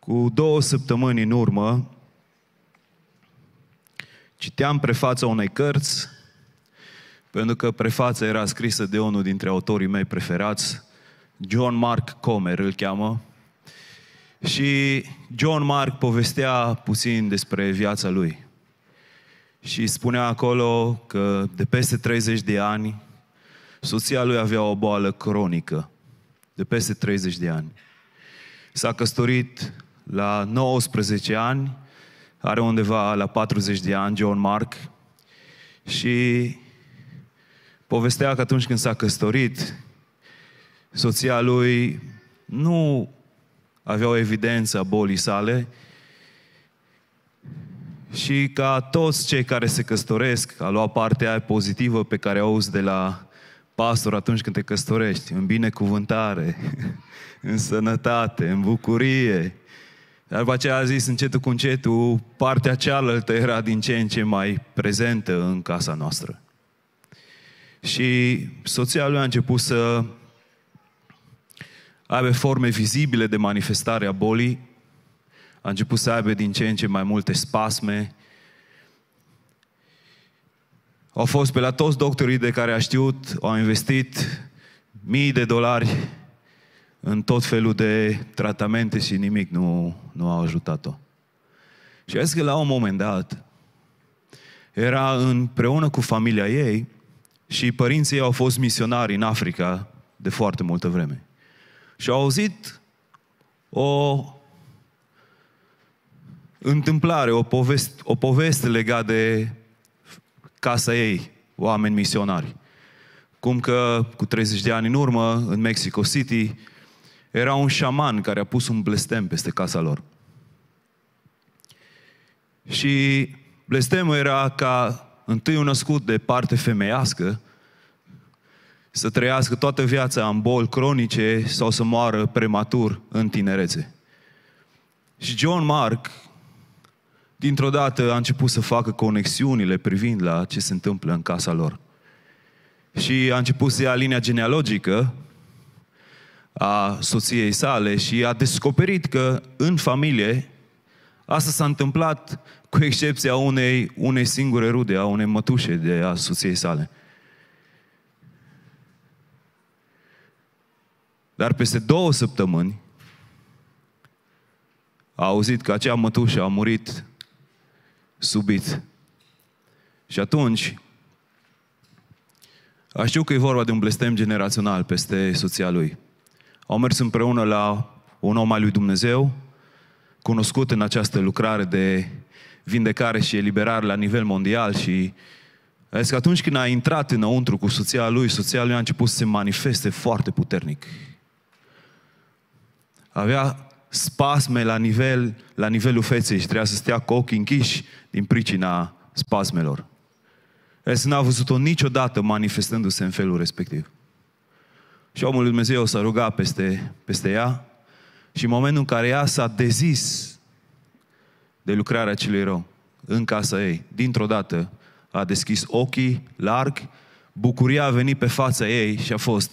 Cu două săptămâni în urmă, citeam prefața unei cărți, pentru că prefața era scrisă de unul dintre autorii mei preferați, John Mark Comer îl cheamă, și John Mark povestea puțin despre viața lui. Și spunea acolo că de peste 30 de ani, soția lui avea o boală cronică, de peste 30 de ani. S-a căsătorit la 19 ani, are undeva la 40 de ani, John Mark, și povestea că atunci când s-a căsătorit, soția lui nu avea o evidență a bolii sale și ca toți cei care se căsătoresc, a luat partea pozitivă pe care auzi de la pastor atunci când te căsătorești, în binecuvântare, în sănătate, în bucurie, dar după aceea a zis încetul cu încetul, partea cealaltă era din ce în ce mai prezentă în casa noastră. Și soția lui a început să aibă forme vizibile de manifestare a bolii, a început să aibă din ce în ce mai multe spasme. Au fost pe la toți doctorii de care a știut, au investit mii de dolari în tot felul de tratamente și nimic nu, nu a ajutat-o. Și a zis că la un moment dat era împreună cu familia ei și părinții ei au fost misionari în Africa de foarte multă vreme. Și au auzit o întâmplare, o poveste, o poveste legată de casa ei, oameni misionari. Cum că cu 30 de ani în urmă, în Mexico City, era un șaman care a pus un blestem peste casa lor. Și blestemul era ca întâi un născut de parte femeiască să trăiască toată viața în boli cronice sau să moară prematur în tinerețe. Și John Mark, dintr-o dată, a început să facă conexiunile privind la ce se întâmplă în casa lor. Și a început să ia linia genealogică a soției sale și a descoperit că în familie asta s-a întâmplat cu excepția unei, unei singure rude, a unei mătușe de a soției sale. Dar peste două săptămâni a auzit că acea mătușă a murit subit. Și atunci a știut că e vorba de un blestem generațional peste soția lui. Au mers împreună la un om al lui Dumnezeu, cunoscut în această lucrare de vindecare și eliberare la nivel mondial și că atunci când a intrat înăuntru cu soția lui, soția lui a început să se manifeste foarte puternic. Avea spasme la, nivel, la nivelul feței și trebuia să stea cu ochii închiși din pricina spasmelor. Esa n-a văzut-o niciodată manifestându-se în felul respectiv. Și omul lui Dumnezeu s-a rugat peste, peste ea și în momentul în care ea s-a dezis de lucrarea celui rău în casa ei, dintr-o dată a deschis ochii larg, bucuria a venit pe fața ei și a fost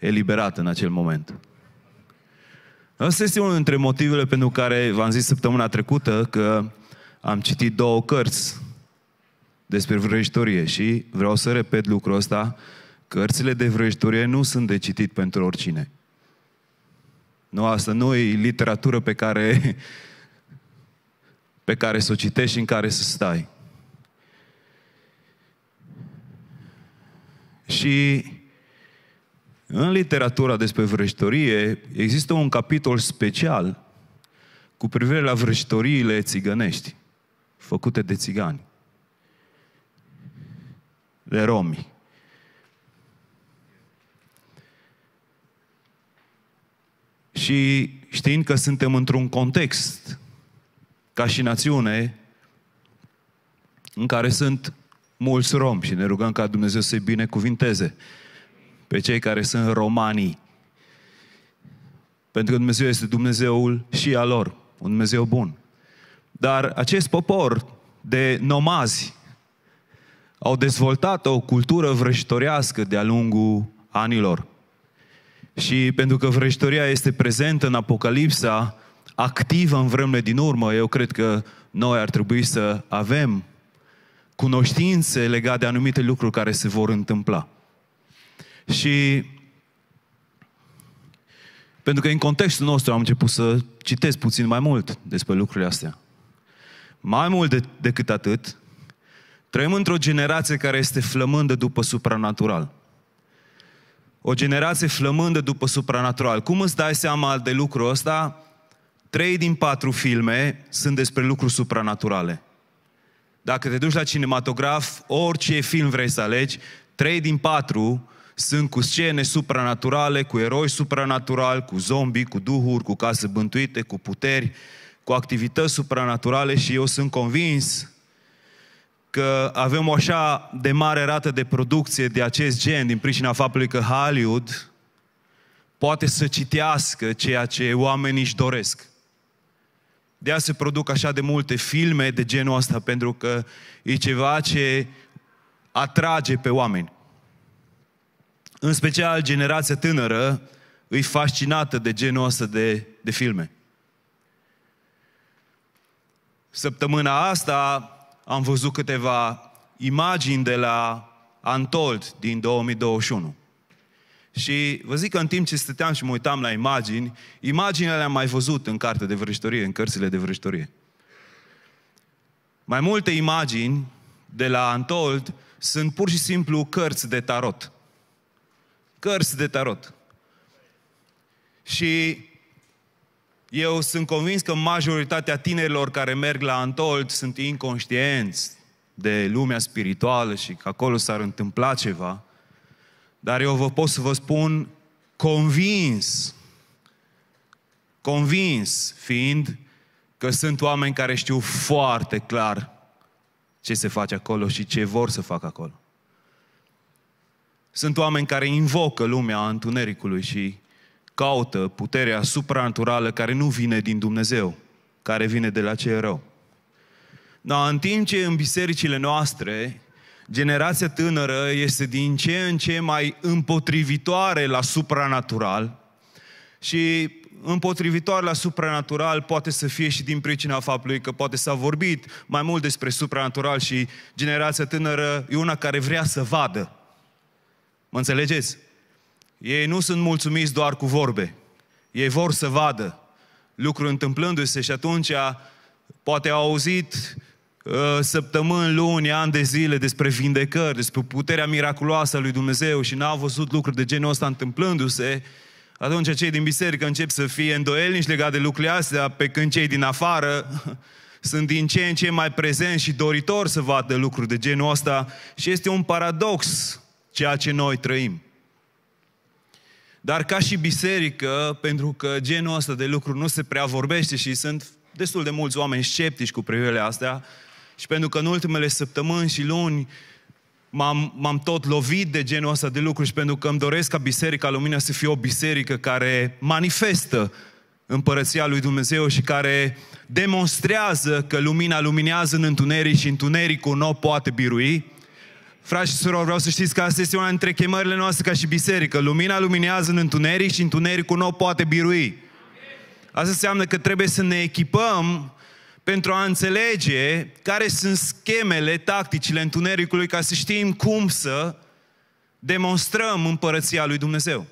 eliberată în acel moment. Asta este unul dintre motivele pentru care v-am zis săptămâna trecută că am citit două cărți despre vrăjitorie și vreau să repet lucrul ăsta Cărțile de vrăjitorie nu sunt de citit pentru oricine. Nu, asta nu e literatură pe care, pe care să o citești și în care să stai. Și în literatura despre vrăjitorie există un capitol special cu privire la vrăjitoriile țigănești, făcute de țigani, de romi. Și știind că suntem într-un context, ca și națiune, în care sunt mulți romi și ne rugăm ca Dumnezeu să-i binecuvinteze pe cei care sunt romanii. Pentru că Dumnezeu este Dumnezeul și a lor, un Dumnezeu bun. Dar acest popor de nomazi au dezvoltat o cultură vrăjitorească de-a lungul anilor. Și pentru că vrăjitoria este prezentă în Apocalipsa, activă în vremurile din urmă, eu cred că noi ar trebui să avem cunoștințe legate de anumite lucruri care se vor întâmpla. Și pentru că în contextul nostru am început să citesc puțin mai mult despre lucrurile astea. Mai mult de, decât atât, trăim într-o generație care este flămândă după supranatural o generație flămândă după supranatural. Cum îți dai seama de lucrul ăsta? Trei din patru filme sunt despre lucruri supranaturale. Dacă te duci la cinematograf, orice film vrei să alegi, trei din patru sunt cu scene supranaturale, cu eroi supranaturali, cu zombi, cu duhuri, cu case bântuite, cu puteri, cu activități supranaturale și eu sunt convins că avem o așa de mare rată de producție de acest gen din pricina faptului că Hollywood poate să citească ceea ce oamenii își doresc. De aia se produc așa de multe filme de genul ăsta, pentru că e ceva ce atrage pe oameni. În special, generația tânără îi fascinată de genul ăsta de, de filme. Săptămâna asta am văzut câteva imagini de la Antold din 2021. Și vă zic că în timp ce stăteam și mă uitam la imagini, imaginile le-am mai văzut în carte de vrăjitorie, în cărțile de vrăjitorie. Mai multe imagini de la Antold sunt pur și simplu cărți de tarot. Cărți de tarot. Și eu sunt convins că majoritatea tinerilor care merg la Antolt sunt inconștienți de lumea spirituală și că acolo s-ar întâmpla ceva. Dar eu vă pot să vă spun convins, convins fiind că sunt oameni care știu foarte clar ce se face acolo și ce vor să facă acolo. Sunt oameni care invocă lumea întunericului și caută puterea supranaturală care nu vine din Dumnezeu, care vine de la cei rău. Dar în timp ce în bisericile noastre, generația tânără este din ce în ce mai împotrivitoare la supranatural și împotrivitoare la supranatural poate să fie și din pricina faptului că poate s-a vorbit mai mult despre supranatural și generația tânără e una care vrea să vadă. Mă înțelegeți? Ei nu sunt mulțumiți doar cu vorbe. Ei vor să vadă lucruri întâmplându-se și atunci poate au auzit ă, săptămâni, luni, ani de zile despre vindecări, despre puterea miraculoasă a lui Dumnezeu și n-au văzut lucruri de genul ăsta întâmplându-se, atunci cei din biserică încep să fie îndoielnici legate de lucrurile astea, pe când cei din afară sunt din ce în ce mai prezenți și doritori să vadă lucruri de genul ăsta și este un paradox ceea ce noi trăim. Dar ca și biserică, pentru că genul ăsta de lucruri nu se prea vorbește și sunt destul de mulți oameni sceptici cu privire astea, și pentru că în ultimele săptămâni și luni m-am, m-am tot lovit de genul ăsta de lucruri și pentru că îmi doresc ca Biserica Lumina să fie o biserică care manifestă împărăția lui Dumnezeu și care demonstrează că lumina luminează în întuneric și întunericul nu n-o poate birui, Frați și surori, vreau să știți că asta este una dintre chemările noastre ca și biserică. Lumina luminează în întuneric și întunericul nu o poate birui. Asta înseamnă că trebuie să ne echipăm pentru a înțelege care sunt schemele, tacticile întunericului ca să știm cum să demonstrăm împărăția lui Dumnezeu.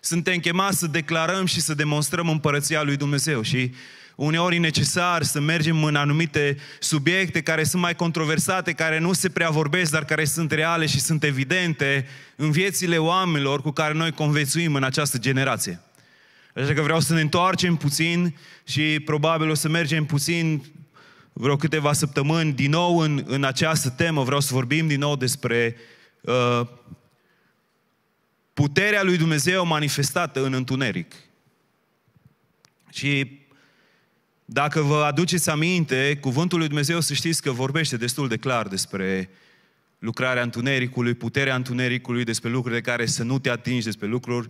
Suntem chemați să declarăm și să demonstrăm împărăția lui Dumnezeu și uh, Uneori e necesar să mergem în anumite subiecte care sunt mai controversate, care nu se prea vorbesc, dar care sunt reale și sunt evidente în viețile oamenilor cu care noi convețuim în această generație. Așa că vreau să ne întoarcem puțin și probabil o să mergem puțin vreo câteva săptămâni din nou în, în această temă. Vreau să vorbim din nou despre uh, puterea lui Dumnezeu manifestată în întuneric. Și dacă vă aduceți aminte, cuvântul lui Dumnezeu să știți că vorbește destul de clar despre lucrarea întunericului, puterea întunericului, despre lucruri de care să nu te atingi, despre lucruri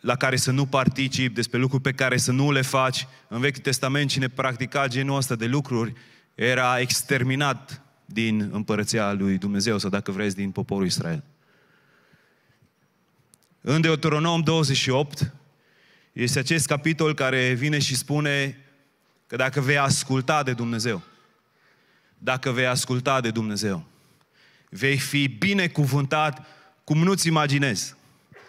la care să nu participi, despre lucruri pe care să nu le faci. În Vechiul Testament, cine practica genul ăsta de lucruri era exterminat din împărăția lui Dumnezeu sau, dacă vreți, din poporul Israel. În Deuteronom 28 este acest capitol care vine și spune Că dacă vei asculta de Dumnezeu, dacă vei asculta de Dumnezeu, vei fi binecuvântat cum nu-ți imaginezi.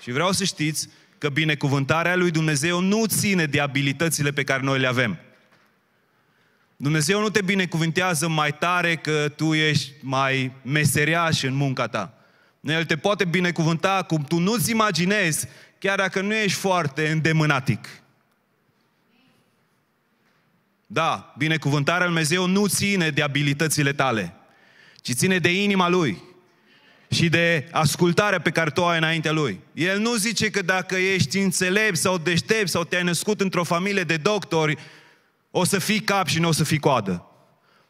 Și vreau să știți că binecuvântarea lui Dumnezeu nu ține de abilitățile pe care noi le avem. Dumnezeu nu te binecuvântează mai tare că tu ești mai meseriaș în munca ta. El te poate binecuvânta cum tu nu-ți imaginezi, chiar dacă nu ești foarte îndemânatic. Da, binecuvântarea Lui Dumnezeu nu ține de abilitățile tale, ci ține de inima Lui și de ascultarea pe care tu o ai înaintea Lui. El nu zice că dacă ești înțelept sau deștept sau te-ai născut într-o familie de doctori, o să fii cap și nu o să fii coadă.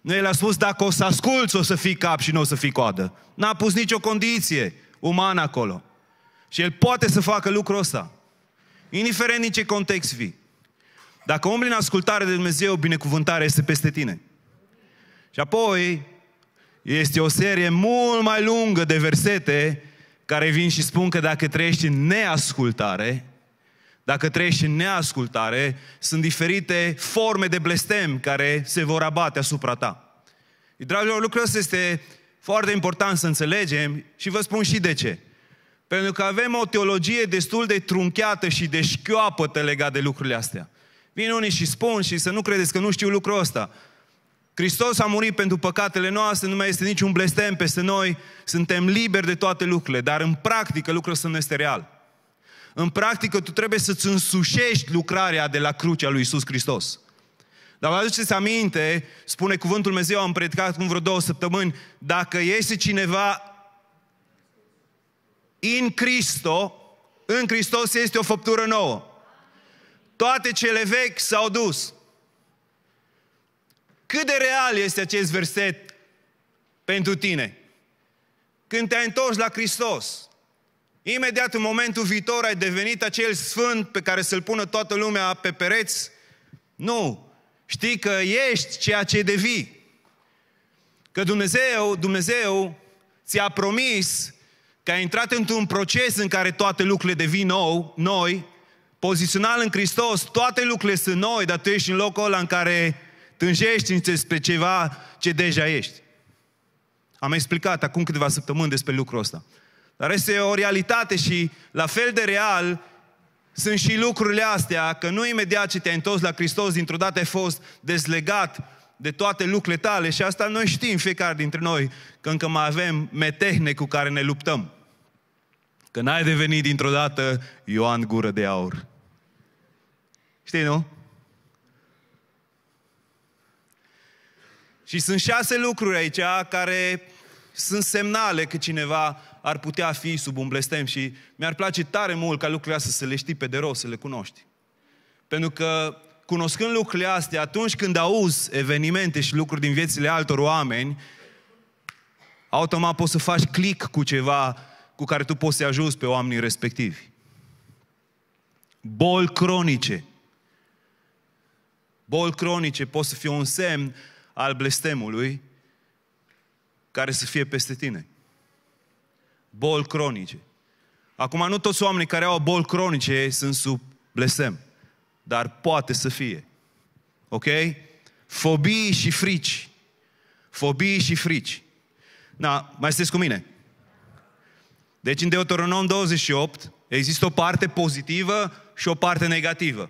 El a spus, dacă o să asculți, o să fii cap și nu o să fii coadă. N-a pus nicio condiție umană acolo. Și El poate să facă lucrul ăsta. Indiferent din ce context vii. Dacă umbli în ascultare de Dumnezeu, binecuvântarea este peste tine. Și apoi este o serie mult mai lungă de versete care vin și spun că dacă trăiești în neascultare, dacă trăiești în neascultare, sunt diferite forme de blestem care se vor abate asupra ta. Dragilor, lucrul ăsta este foarte important să înțelegem și vă spun și de ce. Pentru că avem o teologie destul de trunchiată și de șchioapătă legat de lucrurile astea. Vin unii și spun și să nu credeți că nu știu lucrul ăsta. Hristos a murit pentru păcatele noastre, nu mai este niciun blestem peste noi, suntem liberi de toate lucrurile, dar în practică lucrul ăsta nu este real. În practică tu trebuie să-ți însușești lucrarea de la crucea lui Isus Hristos. Dar vă aduceți aminte, spune cuvântul Dumnezeu, am predicat cum vreo două săptămâni, dacă este cineva în Cristo, în Hristos este o făptură nouă toate cele vechi s-au dus. Cât de real este acest verset pentru tine? Când te-ai întors la Hristos, imediat în momentul viitor ai devenit acel sfânt pe care să-l pună toată lumea pe pereți? Nu. Știi că ești ceea ce devii. Că Dumnezeu, Dumnezeu ți-a promis că ai intrat într-un proces în care toate lucrurile devin nou, noi, pozițional în Hristos, toate lucrurile sunt noi, dar tu ești în locul ăla în care tânjești despre ceva ce deja ești. Am explicat acum câteva săptămâni despre lucrul ăsta. Dar este o realitate și la fel de real sunt și lucrurile astea, că nu imediat ce te-ai întors la Hristos, dintr-o dată ai fost dezlegat de toate lucrurile tale și asta noi știm fiecare dintre noi, că încă mai avem metehne cu care ne luptăm. Că n-ai devenit dintr-o dată Ioan Gură de Aur. Știi, nu? Și sunt șase lucruri aici care sunt semnale că cineva ar putea fi sub un blestem și mi-ar place tare mult ca lucrurile astea să le știi pe de rost, să le cunoști. Pentru că cunoscând lucrurile astea, atunci când auzi evenimente și lucruri din viețile altor oameni, automat poți să faci click cu ceva cu care tu poți să ajuți pe oamenii respectivi. Boli cronice. Boli cronice pot să fie un semn al blestemului care să fie peste tine. Boli cronice. Acum, nu toți oamenii care au boli cronice sunt sub blestem, dar poate să fie. Ok? Fobii și frici. Fobii și frici. Na, mai stai cu mine? Deci în Deuteronom 28 există o parte pozitivă și o parte negativă.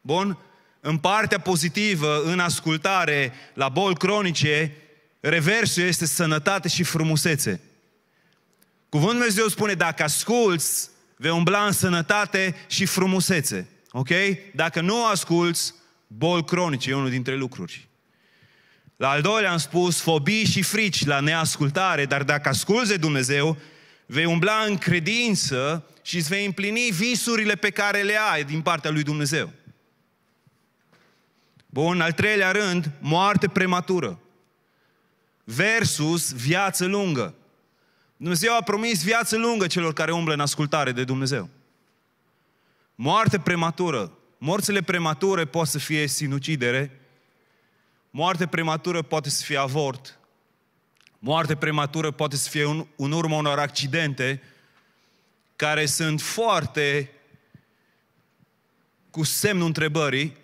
Bun? În partea pozitivă, în ascultare la boli cronice, reversul este sănătate și frumusețe. Cuvântul Lui Dumnezeu spune, dacă asculți, vei umbla în sănătate și frumusețe. Ok? Dacă nu asculți, boli cronice e unul dintre lucruri. La al doilea am spus fobii și frici la neascultare, dar dacă asculți de Dumnezeu, vei umbla în credință și îți vei împlini visurile pe care le ai din partea lui Dumnezeu. Bun, al treilea rând, moarte prematură versus viață lungă. Dumnezeu a promis viață lungă celor care umblă în ascultare de Dumnezeu. Moarte prematură. Morțile premature pot să fie sinucidere, moarte prematură poate să fie avort, Moarte prematură poate să fie un, în urma unor accidente care sunt foarte cu semnul întrebării.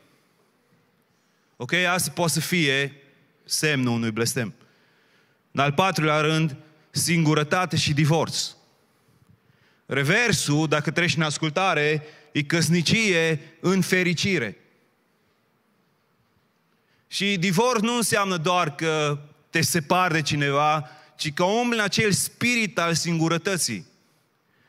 Ok? Asta poate să fie semnul unui blestem. În al patrulea rând, singurătate și divorț. Reversul, dacă treci în ascultare, e căsnicie în fericire. Și divorț nu înseamnă doar că te separ de cineva, ci că omul în acel spirit al singurătății.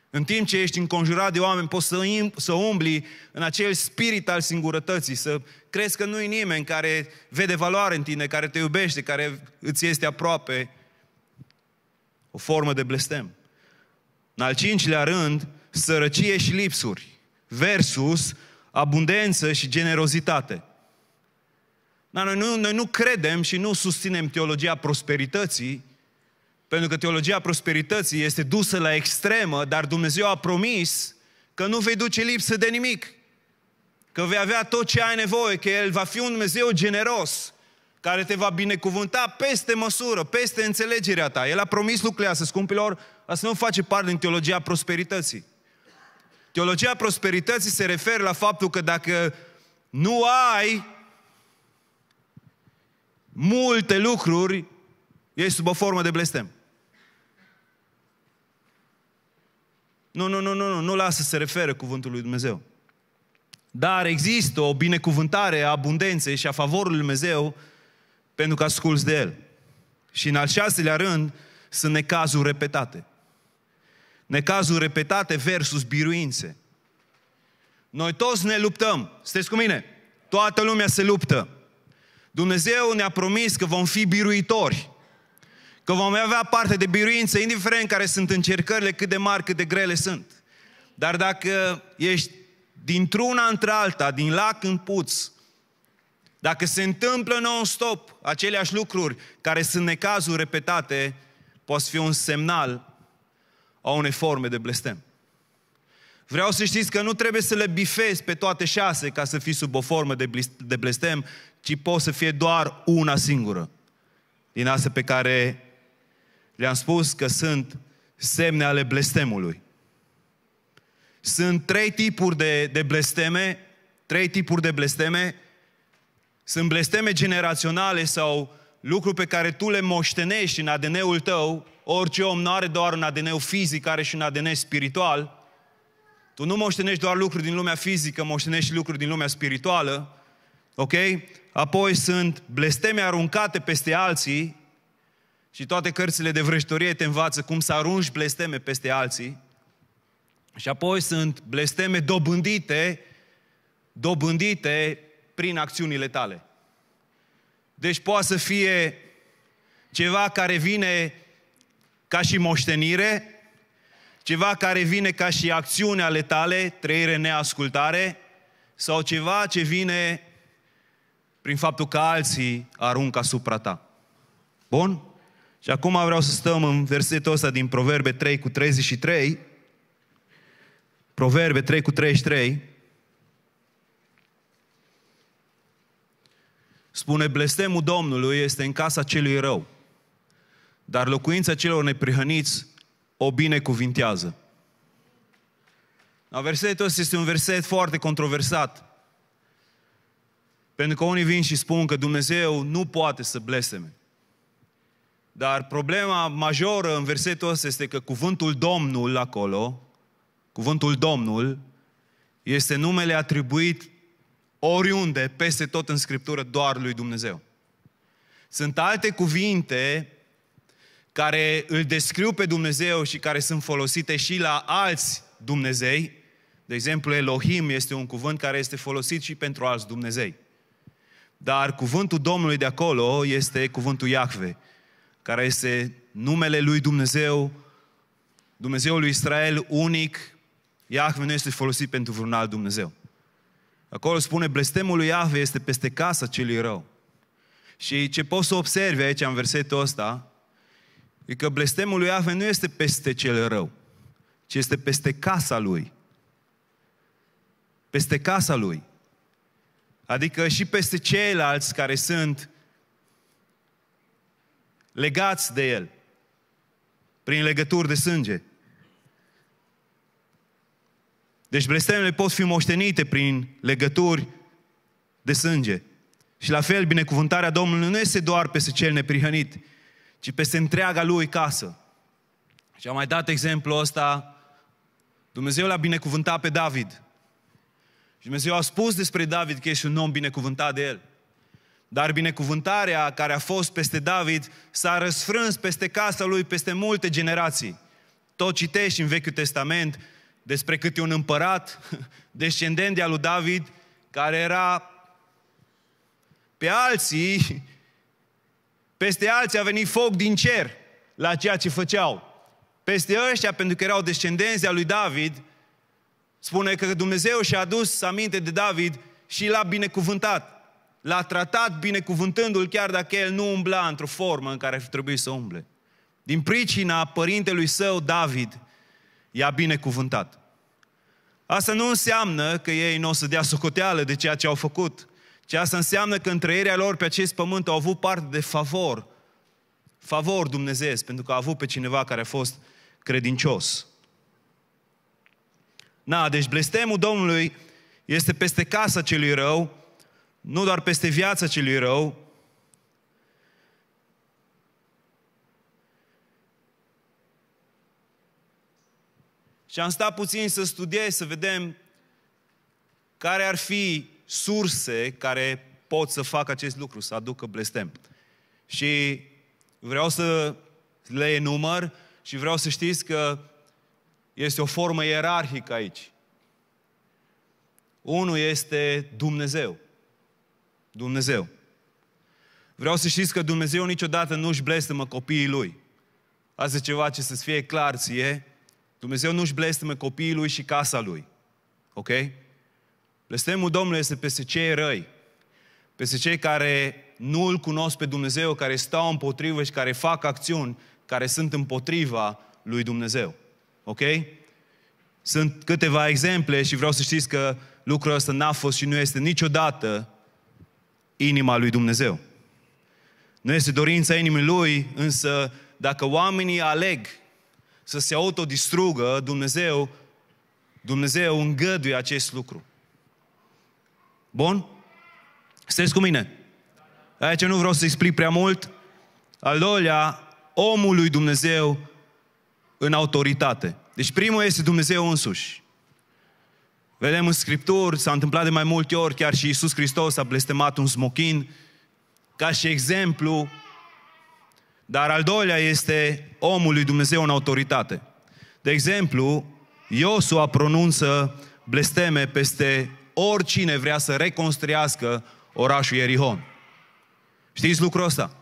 În timp ce ești înconjurat de oameni, poți să, să umbli în acel spirit al singurătății, să crezi că nu-i nimeni care vede valoare în tine, care te iubește, care îți este aproape. O formă de blestem. În al cincilea rând, sărăcie și lipsuri versus abundență și generozitate. Dar noi nu, noi nu credem și nu susținem teologia prosperității, pentru că teologia prosperității este dusă la extremă, dar Dumnezeu a promis că nu vei duce lipsă de nimic, că vei avea tot ce ai nevoie, că El va fi un Dumnezeu generos, care te va binecuvânta peste măsură, peste înțelegerea ta. El a promis lucrurile astea, scumpilor, asta nu face parte din teologia prosperității. Teologia prosperității se referă la faptul că dacă nu ai multe lucruri, e sub o formă de blestem. Nu, nu, nu, nu, nu, nu lasă să se refere cuvântul lui Dumnezeu. Dar există o binecuvântare a abundenței și a favorului lui Dumnezeu pentru că asculți de el. Și în al șaselea rând sunt necazuri repetate. Necazuri repetate versus biruințe. Noi toți ne luptăm. Sunteți cu mine? Toată lumea se luptă. Dumnezeu ne-a promis că vom fi biruitori, că vom avea parte de biruință, indiferent care sunt încercările, cât de mari, cât de grele sunt. Dar dacă ești dintr-una între alta, din lac în puț, dacă se întâmplă non-stop aceleași lucruri care sunt necazuri repetate, poate fi un semnal a unei forme de blestem. Vreau să știți că nu trebuie să le bifezi pe toate șase ca să fii sub o formă de blestem, ci poate să fie doar una singură. Din astea pe care le-am spus că sunt semne ale blestemului. Sunt trei tipuri de, de blesteme, trei tipuri de blesteme. Sunt blesteme generaționale sau lucruri pe care tu le moștenești în ADN-ul tău. Orice om nu are doar un ADN fizic, are și un ADN spiritual. Tu nu moștenești doar lucruri din lumea fizică, moștenești și lucruri din lumea spirituală. Ok? Apoi sunt blesteme aruncate peste alții și toate cărțile de vrăjitorie te învață cum să arunci blesteme peste alții. Și apoi sunt blesteme dobândite, dobândite prin acțiunile tale. Deci poate să fie ceva care vine ca și moștenire, ceva care vine ca și acțiune ale tale, trăire, neascultare, sau ceva ce vine prin faptul că alții aruncă asupra ta. Bun? Și acum vreau să stăm în versetul ăsta din Proverbe 3 cu 33. Proverbe 3 cu 33. Spune, blestemul Domnului este în casa celui rău, dar locuința celor neprihăniți o binecuvintează. Versetul ăsta este un verset foarte controversat pentru că unii vin și spun că Dumnezeu nu poate să bleseme. Dar problema majoră în versetul ăsta este că cuvântul Domnul acolo, cuvântul Domnul, este numele atribuit oriunde, peste tot în Scriptură, doar lui Dumnezeu. Sunt alte cuvinte care îl descriu pe Dumnezeu și care sunt folosite și la alți Dumnezei. De exemplu, Elohim este un cuvânt care este folosit și pentru alți Dumnezei. Dar cuvântul Domnului de acolo este cuvântul Iahve, care este numele lui Dumnezeu, Dumnezeul lui Israel unic. Iahve nu este folosit pentru vreun alt Dumnezeu. Acolo spune, blestemul lui Iahve este peste casa celui rău. Și ce poți să observi aici în versetul ăsta, e că blestemul lui Iahve nu este peste cel rău, ci este peste casa lui. Peste casa lui adică și peste ceilalți care sunt legați de El, prin legături de sânge. Deci blestemele pot fi moștenite prin legături de sânge. Și la fel, binecuvântarea Domnului nu este doar peste cel neprihănit, ci peste întreaga lui casă. Și am mai dat exemplul ăsta. Dumnezeu l-a binecuvântat pe David. Și Dumnezeu a spus despre David că ești un om binecuvântat de el. Dar binecuvântarea care a fost peste David s-a răsfrâns peste casa lui, peste multe generații. Tot citești în Vechiul Testament despre câte un împărat, descendent de al lui David, care era pe alții, peste alții a venit foc din cer la ceea ce făceau. Peste ăștia, pentru că erau descendenți al lui David, spune că Dumnezeu și-a adus aminte de David și l-a binecuvântat. L-a tratat binecuvântându-l chiar dacă el nu umbla într-o formă în care ar fi trebuit să umble. Din pricina părintelui său, David, i-a binecuvântat. Asta nu înseamnă că ei nu o să dea socoteală de ceea ce au făcut, ci asta înseamnă că în trăirea lor pe acest pământ au avut parte de favor, favor Dumnezeu, pentru că au avut pe cineva care a fost credincios. Na, deci blestemul Domnului este peste casa celui rău, nu doar peste viața celui rău. Și am stat puțin să studiez, să vedem care ar fi surse care pot să facă acest lucru, să aducă blestem. Și vreau să le enumăr și vreau să știți că este o formă ierarhică aici. Unul este Dumnezeu. Dumnezeu. Vreau să știți că Dumnezeu niciodată nu își blestemă copiii Lui. Asta e ceva ce să-ți fie clar ție. Dumnezeu nu își blestemă copiii Lui și casa Lui. Ok? Blestemul Domnului este peste cei răi, peste cei care nu îl cunosc pe Dumnezeu, care stau împotrivă și care fac acțiuni care sunt împotriva lui Dumnezeu. Ok? Sunt câteva exemple și vreau să știți că lucrul ăsta n-a fost și nu este niciodată inima lui Dumnezeu. Nu este dorința inimii lui, însă dacă oamenii aleg să se autodistrugă, Dumnezeu, Dumnezeu îngăduie acest lucru. Bun? Sunteți cu mine? Aici nu vreau să explic prea mult. Al doilea, omul lui Dumnezeu în autoritate. Deci primul este Dumnezeu însuși. Vedem în Scripturi, s-a întâmplat de mai multe ori, chiar și Iisus Hristos a blestemat un smochin ca și exemplu, dar al doilea este omul lui Dumnezeu în autoritate. De exemplu, Iosua pronunță blesteme peste oricine vrea să reconstruiască orașul Ierihon. Știți lucrul ăsta?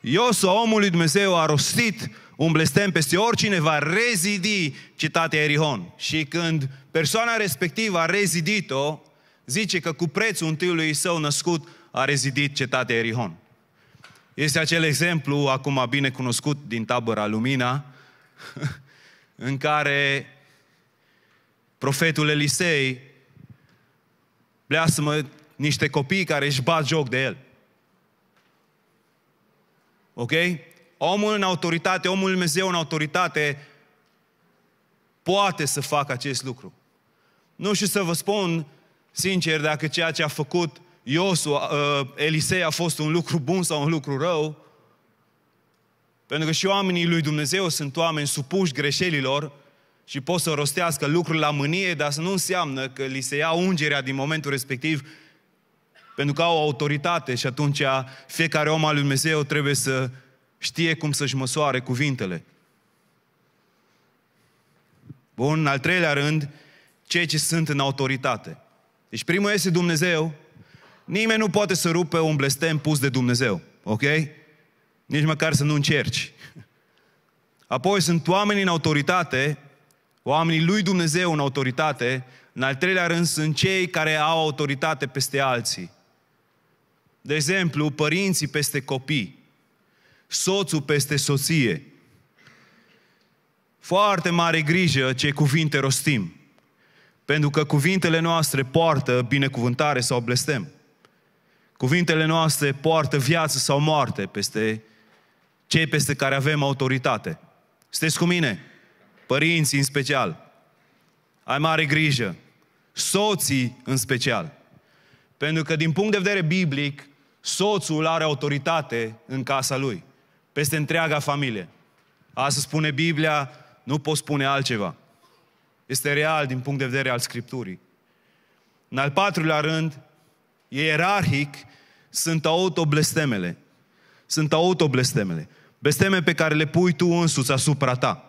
Iosua, omul lui Dumnezeu, a rostit un blestem peste oricine va rezidi citatea Erihon. Și când persoana respectivă a rezidit-o, zice că cu prețul întâiului său născut a rezidit cetatea Erihon. Este acel exemplu, acum bine cunoscut din tabăra Lumina, în care profetul Elisei pleasmă niște copii care își bat joc de el. Ok? Omul în autoritate, omul în Dumnezeu în autoritate, poate să facă acest lucru. Nu știu să vă spun sincer dacă ceea ce a făcut uh, Elisei a fost un lucru bun sau un lucru rău, pentru că și oamenii lui Dumnezeu sunt oameni supuși greșelilor și pot să rostească lucruri la mânie, dar să nu înseamnă că li se ia ungerea din momentul respectiv pentru că au autoritate și atunci fiecare om al lui Dumnezeu trebuie să știe cum să-și măsoare cuvintele. Bun, în al treilea rând, cei ce sunt în autoritate. Deci primul este Dumnezeu, nimeni nu poate să rupe un blestem pus de Dumnezeu, ok? Nici măcar să nu încerci. Apoi sunt oameni în autoritate, oamenii lui Dumnezeu în autoritate, în al treilea rând sunt cei care au autoritate peste alții. De exemplu, părinții peste copii soțul peste soție. Foarte mare grijă ce cuvinte rostim, pentru că cuvintele noastre poartă binecuvântare sau blestem. Cuvintele noastre poartă viață sau moarte peste cei peste care avem autoritate. Sunteți cu mine? Părinții în special. Ai mare grijă. Soții în special. Pentru că din punct de vedere biblic, soțul are autoritate în casa lui peste întreaga familie. Asta spune Biblia, nu pot spune altceva. Este real din punct de vedere al Scripturii. În al patrulea rând, ierarhic, sunt autoblestemele. Sunt autoblestemele. Blesteme pe care le pui tu însuți asupra ta.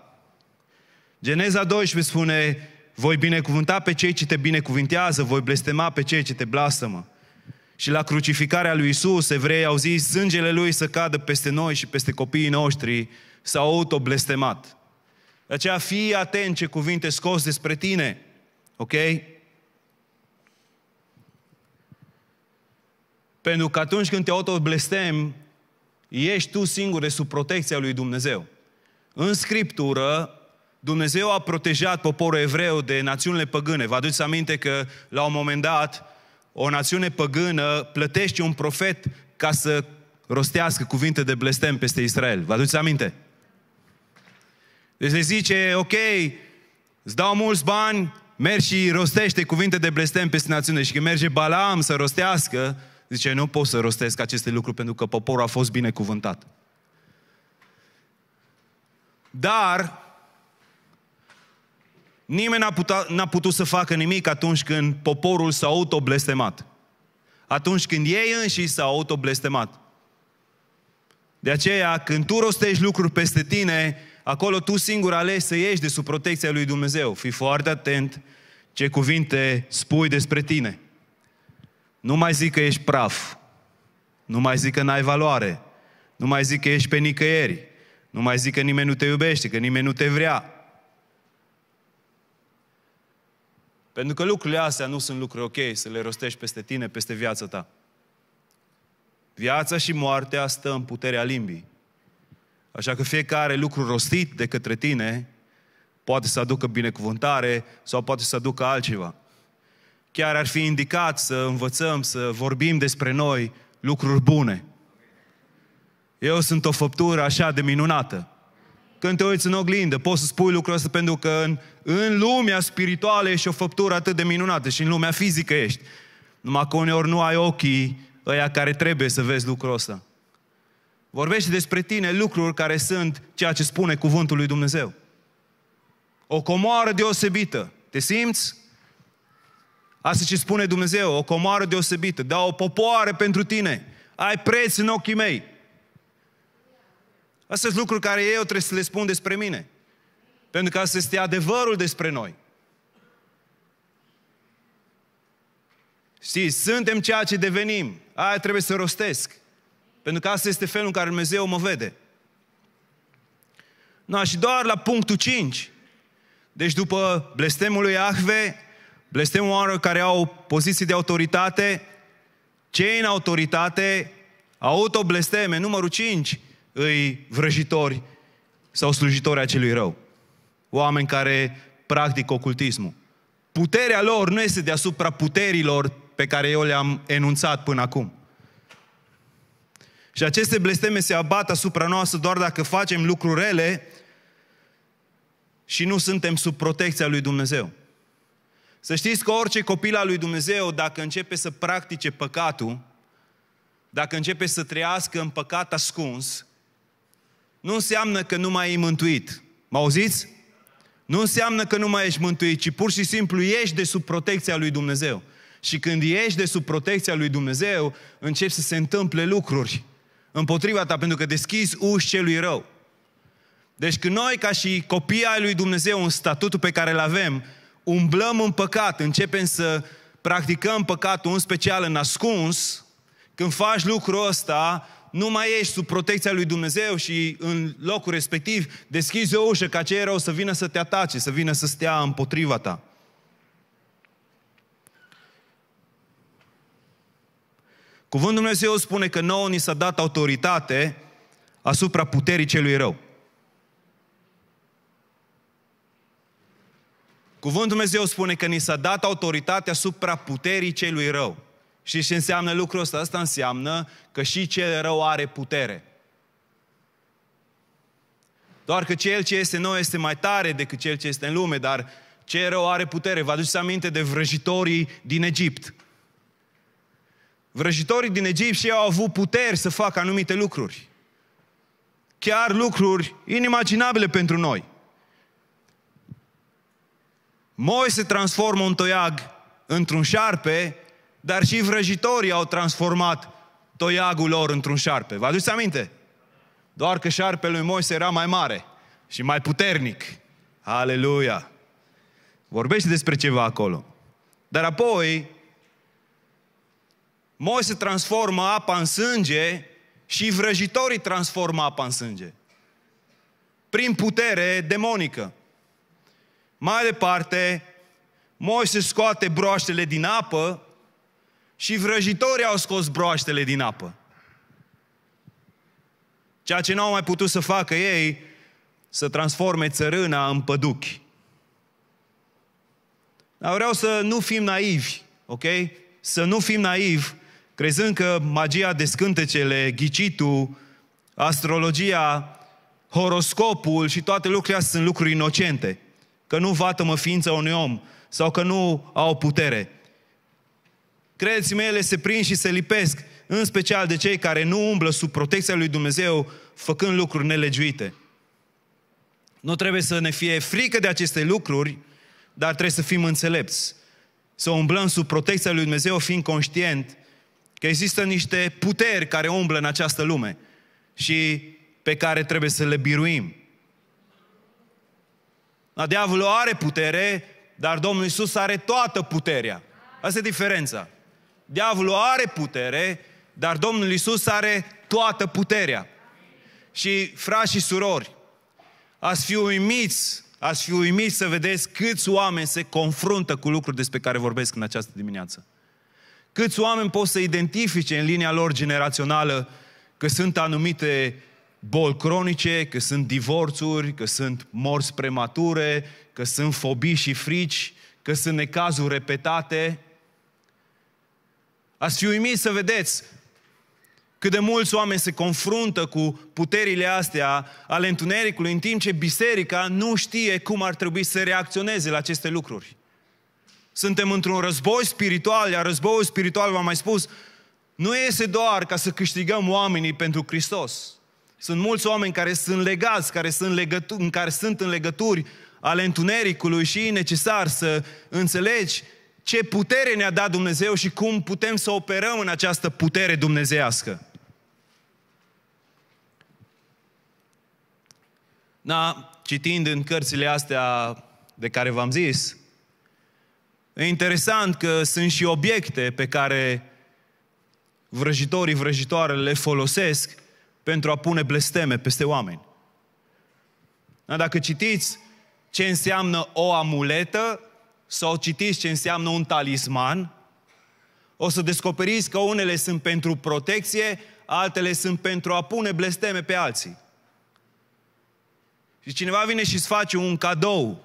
Geneza 12 spune, voi binecuvânta pe cei ce te binecuvintează, voi blestema pe cei ce te blasămă. Și la crucificarea lui Isus, evreii au zis, sângele lui să cadă peste noi și peste copiii noștri, s-au autoblestemat. De aceea fii atent ce cuvinte scos despre tine, ok? Pentru că atunci când te autoblestem, ești tu singur de sub protecția lui Dumnezeu. În Scriptură, Dumnezeu a protejat poporul evreu de națiunile păgâne. Vă aduceți aminte că la un moment dat o națiune păgână plătește un profet ca să rostească cuvinte de blestem peste Israel. Vă aduceți aminte? Deci le zice, ok, îți dau mulți bani, mergi și rostește cuvinte de blestem peste națiune. Și când merge Balaam să rostească, zice, nu pot să rostesc aceste lucruri pentru că poporul a fost binecuvântat. Dar Nimeni n-a, puta, n-a putut să facă nimic atunci când poporul s-a autoblestemat. Atunci când ei înși s-au autoblestemat. De aceea, când tu rostești lucruri peste tine, acolo tu singur alegi să ieși de sub protecția lui Dumnezeu. Fii foarte atent ce cuvinte spui despre tine. Nu mai zic că ești praf. Nu mai zic că n-ai valoare. Nu mai zic că ești pe nicăieri. Nu mai zic că nimeni nu te iubește, că nimeni nu te vrea. Pentru că lucrurile astea nu sunt lucruri ok să le rostești peste tine, peste viața ta. Viața și moartea stă în puterea limbii. Așa că fiecare lucru rostit de către tine poate să aducă binecuvântare sau poate să aducă altceva. Chiar ar fi indicat să învățăm, să vorbim despre noi lucruri bune. Eu sunt o făptură așa de minunată. Când te uiți în oglindă, poți să spui lucrul ăsta pentru că în în lumea spirituală ești o făptură atât de minunată și în lumea fizică ești. Numai că uneori nu ai ochii ăia care trebuie să vezi lucrul ăsta. Vorbește despre tine lucruri care sunt ceea ce spune cuvântul lui Dumnezeu. O comoară deosebită. Te simți? Asta ce spune Dumnezeu, o comoară deosebită, da o popoare pentru tine. Ai preț în ochii mei. Astea sunt lucruri care eu trebuie să le spun despre mine. Pentru că asta este adevărul despre noi. Știți, suntem ceea ce devenim. Aia trebuie să rostesc. Pentru că asta este felul în care Dumnezeu mă vede. Nu, și doar la punctul 5. Deci după blestemul lui Ahve, blestemul oamenilor care au poziții de autoritate, cei în autoritate, autoblesteme, numărul 5, îi vrăjitori sau slujitori acelui rău oameni care practic ocultismul. Puterea lor nu este deasupra puterilor pe care eu le-am enunțat până acum. Și aceste blesteme se abat asupra noastră doar dacă facem lucruri rele și nu suntem sub protecția lui Dumnezeu. Să știți că orice copil al lui Dumnezeu, dacă începe să practice păcatul, dacă începe să trăiască în păcat ascuns, nu înseamnă că nu mai e mântuit. Mă auziți? nu înseamnă că nu mai ești mântuit, ci pur și simplu ești de sub protecția lui Dumnezeu. Și când ești de sub protecția lui Dumnezeu, încep să se întâmple lucruri împotriva ta, pentru că deschizi uși celui rău. Deci când noi, ca și copii ai lui Dumnezeu, în statutul pe care îl avem, umblăm în păcat, începem să practicăm păcatul, în special în ascuns, când faci lucrul ăsta, nu mai ești sub protecția lui Dumnezeu și în locul respectiv deschizi o ușă ca cei rău să vină să te atace, să vină să stea împotriva ta. Cuvântul Dumnezeu spune că nouă ni s-a dat autoritate asupra puterii celui rău. Cuvântul Dumnezeu spune că ni s-a dat autoritate asupra puterii celui rău. Și ce înseamnă lucrul ăsta? Asta înseamnă că și cel rău are putere. Doar că cel ce este nou este mai tare decât cel ce este în lume, dar cel rău are putere. Vă aduceți aminte de vrăjitorii din Egipt. Vrăjitorii din Egipt și ei au avut puteri să facă anumite lucruri. Chiar lucruri inimaginabile pentru noi. Moi se transformă un toiag într-un șarpe dar și vrăjitorii au transformat toiagul lor într-un șarpe. Vă aduceți aminte? Doar că șarpele lui Moise era mai mare și mai puternic. Aleluia! Vorbește despre ceva acolo. Dar apoi, Moise transformă apa în sânge și vrăjitorii transformă apa în sânge. Prin putere demonică. Mai departe, Moise scoate broaștele din apă și vrăjitorii au scos broaștele din apă. Ceea ce n-au mai putut să facă ei, să transforme țărâna în păduchi. Dar vreau să nu fim naivi, ok? Să nu fim naivi, crezând că magia de scântecele, ghicitul, astrologia, horoscopul și toate lucrurile astea sunt lucruri inocente. Că nu vatămă ființa unui om sau că nu au putere. Credeți-mă, ele se prind și se lipesc, în special de cei care nu umblă sub protecția lui Dumnezeu, făcând lucruri nelegiuite. Nu trebuie să ne fie frică de aceste lucruri, dar trebuie să fim înțelepți. Să umblăm sub protecția lui Dumnezeu, fiind conștient că există niște puteri care umblă în această lume și pe care trebuie să le biruim. diavolul are putere, dar Domnul Isus are toată puterea. Asta e diferența. Diavolul are putere, dar Domnul Isus are toată puterea. Și frați și surori, ați fi uimiți, ați fi uimiți să vedeți câți oameni se confruntă cu lucruri despre care vorbesc în această dimineață. Câți oameni pot să identifice în linia lor generațională că sunt anumite boli cronice, că sunt divorțuri, că sunt morți premature, că sunt fobii și frici, că sunt necazuri repetate, Ați fi uimit să vedeți cât de mulți oameni se confruntă cu puterile astea ale întunericului, în timp ce biserica nu știe cum ar trebui să reacționeze la aceste lucruri. Suntem într-un război spiritual, iar războiul spiritual, v-am mai spus, nu este doar ca să câștigăm oamenii pentru Hristos. Sunt mulți oameni care sunt legați, care sunt, legătu- care sunt în legături ale întunericului și e necesar să înțelegi ce putere ne-a dat Dumnezeu și cum putem să operăm în această putere dumnezească. Na, citind în cărțile astea de care v-am zis, e interesant că sunt și obiecte pe care vrăjitorii, vrăjitoarele le folosesc pentru a pune blesteme peste oameni. Na, dacă citiți ce înseamnă o amuletă, sau citiți ce înseamnă un talisman, o să descoperiți că unele sunt pentru protecție, altele sunt pentru a pune blesteme pe alții. Și cineva vine și îți face un cadou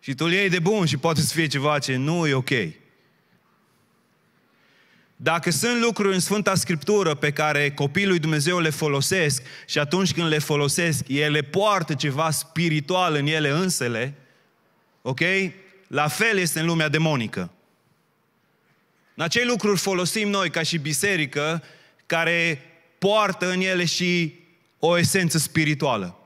și tu îl iei de bun și poate să fie ceva ce nu e ok. Dacă sunt lucruri în Sfânta Scriptură pe care copiii lui Dumnezeu le folosesc și atunci când le folosesc, ele poartă ceva spiritual în ele însele, ok? La fel este în lumea demonică. În acei lucruri folosim noi ca și biserică care poartă în ele și o esență spirituală.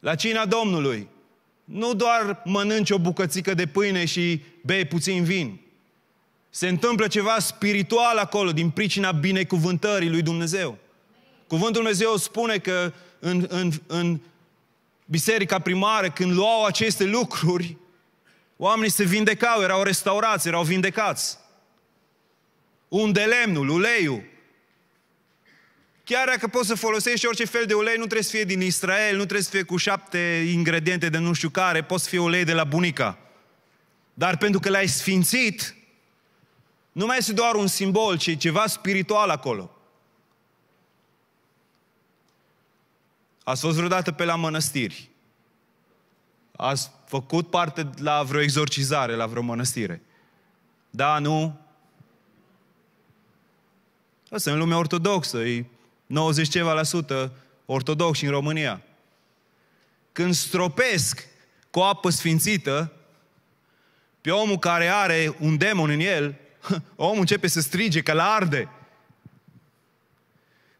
La cina Domnului, nu doar mănânci o bucățică de pâine și bei puțin vin. Se întâmplă ceva spiritual acolo din pricina binecuvântării lui Dumnezeu. Cuvântul Dumnezeu spune că în, în, în biserica primară, când luau aceste lucruri, oamenii se vindecau, erau restaurați, erau vindecați. Unde lemnul, uleiul. Chiar dacă poți să folosești orice fel de ulei, nu trebuie să fie din Israel, nu trebuie să fie cu șapte ingrediente de nu știu care, poți să fie ulei de la bunica. Dar pentru că l-ai sfințit, nu mai este doar un simbol, ci ceva spiritual acolo. Ați fost vreodată pe la mănăstiri? Ați făcut parte la vreo exorcizare, la vreo mănăstire? Da, nu? Asta în lumea ortodoxă, e 90 ceva la sută ortodoxi în România. Când stropesc cu apă sfințită pe omul care are un demon în el, omul începe să strige că l arde.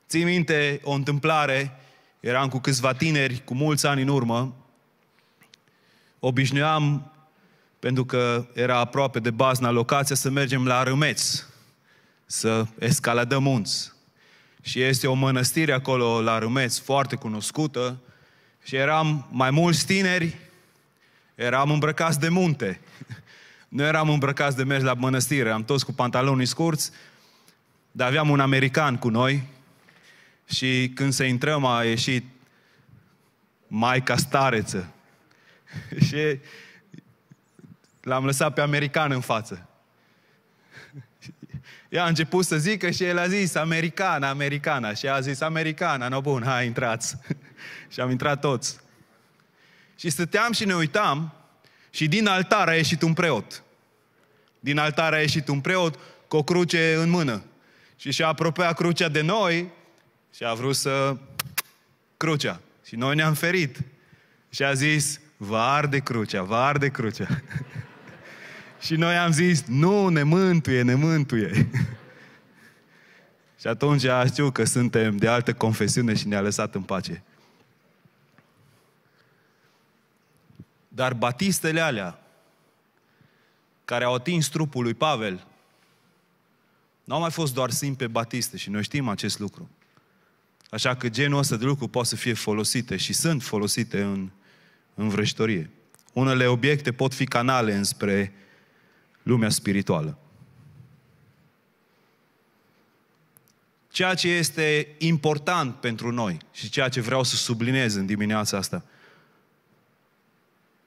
Ții minte o întâmplare eram cu câțiva tineri, cu mulți ani în urmă, obișnuiam, pentru că era aproape de bazna locația, să mergem la Râmeț, să escaladăm munți. Și este o mănăstire acolo la Râmeț, foarte cunoscută, și eram mai mulți tineri, eram îmbrăcați de munte. Nu eram îmbrăcați de mers la mănăstire, am toți cu pantaloni scurți, dar aveam un american cu noi, și când să intrăm a ieșit Maica Stareță. și l-am lăsat pe american în față. Ea a început să zică și el a zis, americana, americana. Și a zis, americana, no bun, hai, intrați. și am intrat toți. Și stăteam și ne uitam și din altar a ieșit un preot. Din altar a ieșit un preot cu o cruce în mână. Și și-a apropiat crucea de noi și a vrut să crucea. Și noi ne-am ferit. Și a zis, vă arde crucea, vă arde crucea. și noi am zis, nu, ne mântuie, ne mântuie. și atunci știu că suntem de altă confesiune și ne-a lăsat în pace. Dar batistele alea, care au atins trupul lui Pavel, nu au mai fost doar simple batiste și noi știm acest lucru. Așa că genul ăsta de lucruri poate să fie folosite și sunt folosite în, în vrăjitorie. Unele obiecte pot fi canale înspre lumea spirituală. Ceea ce este important pentru noi și ceea ce vreau să subliniez în dimineața asta.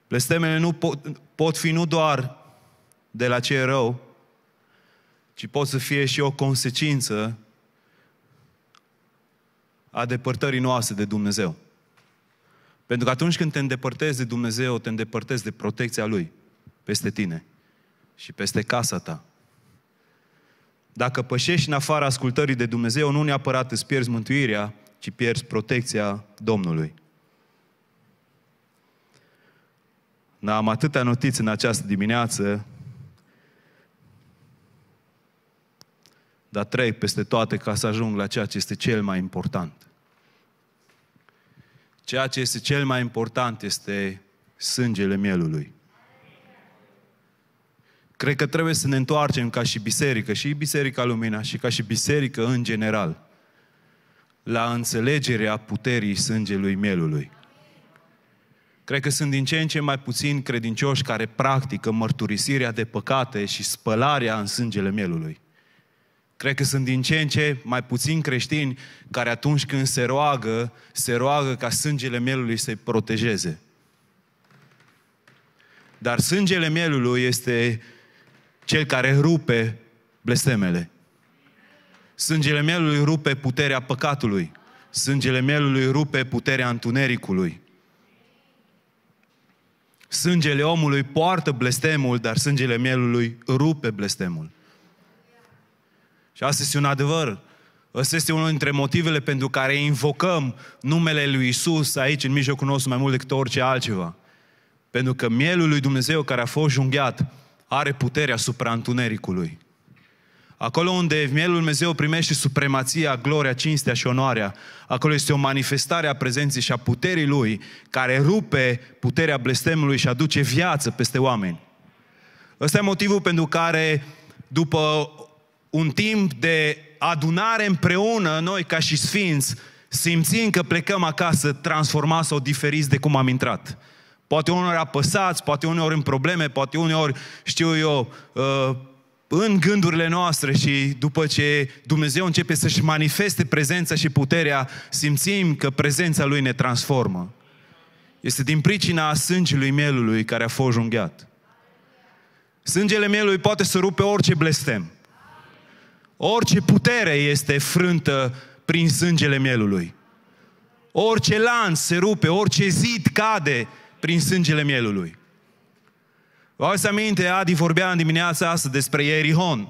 Blestemele nu pot, pot fi nu doar de la ce e rău, ci pot să fie și o consecință a depărtării noastre de Dumnezeu. Pentru că atunci când te îndepărtezi de Dumnezeu, te îndepărtezi de protecția Lui peste tine și peste casa ta. Dacă pășești în afara ascultării de Dumnezeu, nu neapărat îți pierzi mântuirea, ci pierzi protecția Domnului. N-am atâtea notițe în această dimineață, dar trec peste toate ca să ajung la ceea ce este cel mai important. Ceea ce este cel mai important este sângele mielului. Cred că trebuie să ne întoarcem ca și biserică, și Biserica Lumina, și ca și biserică în general, la înțelegerea puterii sângelui mielului. Cred că sunt din ce în ce mai puțini credincioși care practică mărturisirea de păcate și spălarea în sângele mielului. Cred că sunt din ce în ce mai puțin creștini care atunci când se roagă, se roagă ca sângele mielului să-i protejeze. Dar sângele mielului este cel care rupe blestemele. Sângele mielului rupe puterea păcatului. Sângele mielului rupe puterea întunericului. Sângele omului poartă blestemul, dar sângele mielului rupe blestemul. Și asta este un adevăr. Ăsta este unul dintre motivele pentru care invocăm numele lui Isus aici, în mijlocul nostru, mai mult decât orice altceva. Pentru că mielul lui Dumnezeu care a fost junghiat are puterea asupra întunericului. Acolo unde mielul lui Dumnezeu primește supremația, gloria, cinstea și onoarea, acolo este o manifestare a prezenței și a puterii lui care rupe puterea blestemului și aduce viață peste oameni. Ăsta e motivul pentru care după un timp de adunare împreună, noi ca și sfinți, simțim că plecăm acasă transformați sau diferiți de cum am intrat. Poate uneori apăsați, poate uneori în probleme, poate uneori, știu eu, uh, în gândurile noastre și după ce Dumnezeu începe să-și manifeste prezența și puterea, simțim că prezența Lui ne transformă. Este din pricina sângelui mielului care a fost junghiat. Sângele mielului poate să rupe orice blestem. Orice putere este frântă prin sângele mielului. Orice lanț se rupe, orice zid cade prin sângele mielului. Vă să aminte, Adi vorbea în dimineața asta despre Ierihon.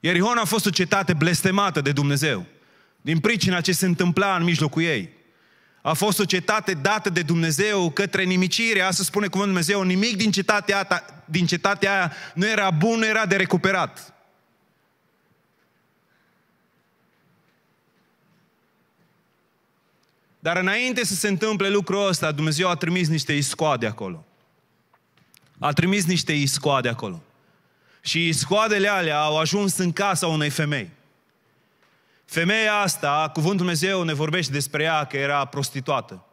Ierihon a fost o cetate blestemată de Dumnezeu, din pricina ce se întâmpla în mijlocul ei. A fost o cetate dată de Dumnezeu către nimicire, asta spune cuvântul Dumnezeu, nimic din cetatea, ta, din cetatea aia nu era bun, nu era de recuperat. Dar înainte să se întâmple lucrul ăsta, Dumnezeu a trimis niște iscoade acolo. A trimis niște iscoade acolo. Și iscoadele alea au ajuns în casa unei femei. Femeia asta, cuvântul Dumnezeu ne vorbește despre ea că era prostituată,